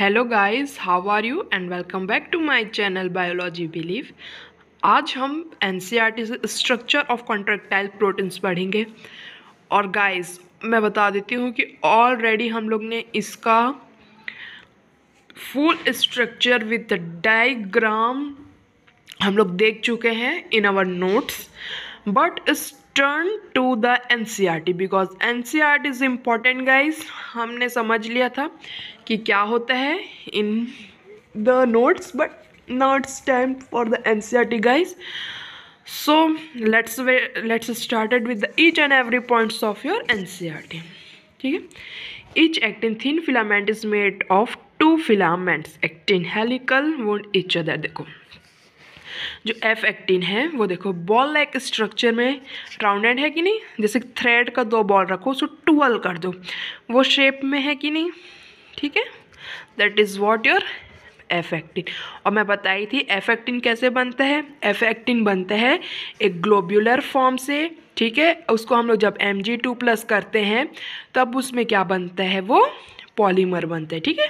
Hello guys how are you and welcome back to my channel biology believe आज हम an structure of contractile proteins पढ़ेंगे और guys मैं बता देती हूँ कि ऑलरेडी हम लोग ने इसका फुल स्ट्रक्चर विद डाइग्राम हम लोग देख चुके हैं इन आवर नोट्स बट इस turn to the N C R T because N C R T is important guys हमने समझ लिया था कि क्या होता है in the notes but notes time for the N C R T guys so let's let's started with each and every points of your N C R T ठीक है each actin thin filament is made of to filaments actin helical wound each other देखो जो F actin है वो देखो ball like structure में rounded है कि नहीं जैसे थ्रेड का दो बॉल रखो उसको ट्वेल्व कर दो वो शेप में है कि नहीं ठीक है that is what your F actin और मैं बताई थी एफेक्टिन कैसे बनता है एफेक्टिन बनता है एक ग्लोब्यूलर फॉर्म से ठीक है उसको हम लोग जब एम जी टू प्लस करते हैं तब उसमें क्या बनता है वो पॉलीमर बनता है ठीक है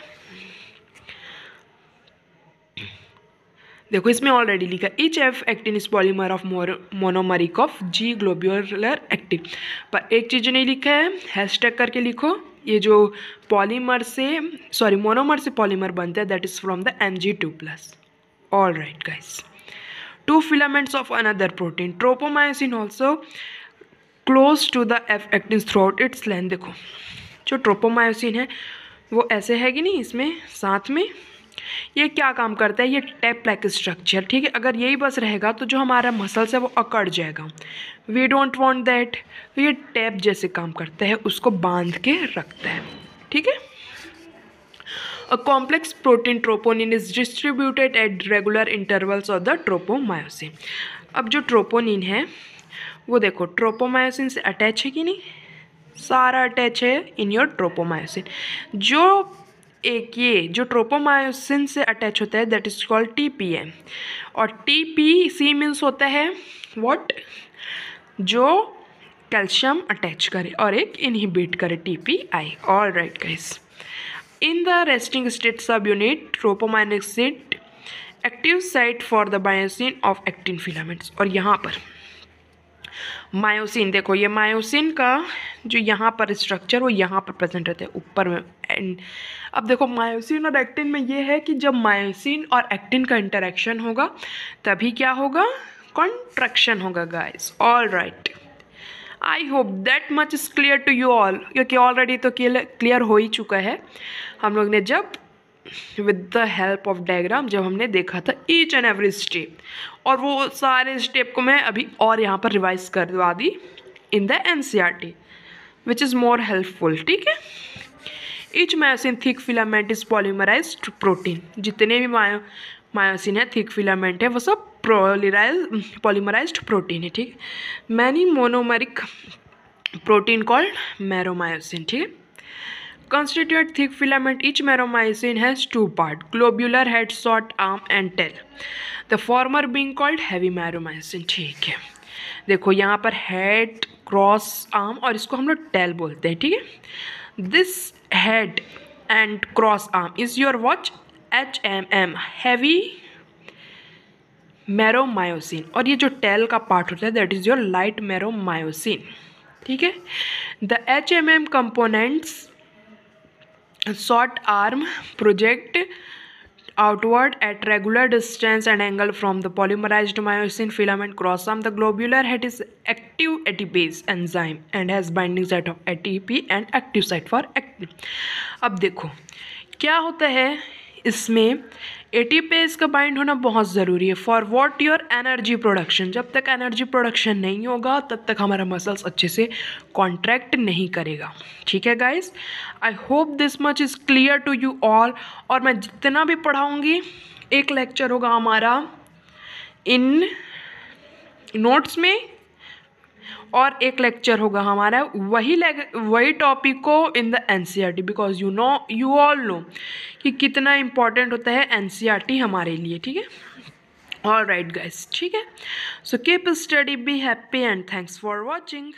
देखो इसमें ऑलरेडी लिखा each F actin is polymer of monomeric of G globular actin पर एक चीज़ नहीं लिखा है हैशटैग करके लिखो ये जो पॉलीमर से सॉरी मोनोमर से पॉलीमर बनता है that is from the M G two plus all right guys filaments of another protein tropomyosin also close to the F actin throughout its length देखो जो ट्रोपोमायोसिन है वो ऐसे है कि नहीं इसमें साथ में ये क्या काम करता है ये टैप लाइक स्ट्रक्चर ठीक है अगर यही बस रहेगा तो जो हमारा मसल्स है वो अकड़ जाएगा वी डोंट वॉन्ट दैट ये टैप जैसे काम करता है उसको बांध के रखता है ठीक है a complex protein troponin is distributed at regular intervals of the tropomyosin अब जो ट्रोपोनिन है वो देखो ट्रोपोमायोसिन से अटैच है कि नहीं सारा अटैच है इन योर ट्रोपोमायोसिन जो एक ये जो ट्रोपोमायोसिन से अटैच होता है that is called T P M और टी पी सी मीन्स होता है वॉट जो कैल्शियम अटैच करे और एक इनहिबिट करे T P I all right guys in the resting state subunit tropomyosin active site for the myosin of actin filaments और यहाँ पर मायोसिन देखो ये मायोसिन का जो यहाँ पर स्ट्रक्चर वो यहाँ पर प्रेजेंट रहता है ऊपर में एंड अब देखो मायोसिन और एक्टिन में ये है कि जब मायोसिन और एक्टिन का इंटरेक्शन होगा तभी क्या होगा कॉन्ट्रेक्शन होगा guys all right I hope that much is clear to you all क्योंकि ऑलरेडी तो क्लियर हो ही चुका है हम लोग ने जब with the help of diagram जब हमने देखा था ईच एंड एवरी स्टेप और वो सारे स्टेप को मैं अभी और यहाँ पर रिवाइज करवा दी in the N C R T which is more helpful ठीक है each myosin thick filament is polymerize protein जितने भी मायो मायोसिन है थिक फिलामेंट है वो सब प्रोलीराइज पॉलीमराइज प्रोटीन है ठीक many monomeric protein called meromyosin ठीक है Constituent thick filament each meromycin has two parts, globular head, short arm and tail. The former being called heavy meromycin. ठीक है देखो यहाँ पर हेड क्रॉस आर्म और इसको हम लोग टेल बोलते हैं ठीक है this head and cross arm is your watch H M M heavy meromyosin और ये जो टेल का पार्ट होता है that is your light meromyosin ठीक है the H M M components short arm project outward at regular distance and angle from the polymerized myosin filament crossarm. The globular head is active ATPase enzyme and has binding site of ATP and active site for active. अब देखो क्या होता है इसमें eighty पे इसका bind होना बहुत ज़रूरी है for what your energy production जब तक एनर्जी प्रोडक्शन नहीं होगा तब तक हमारा मसल्स अच्छे से कॉन्ट्रैक्ट नहीं करेगा ठीक है guys I hope this much is clear to you all और मैं जितना भी पढ़ाऊँगी एक लेक्चर होगा हमारा इन नोट्स में और एक लेक्चर होगा हमारा वही वही टॉपिक को in the N because you know you all know कि कितना इम्पॉर्टेंट होता है एन e हमारे लिए ठीक है ऑल राइट गाइस ठीक है so keep study be happy and thanks for watching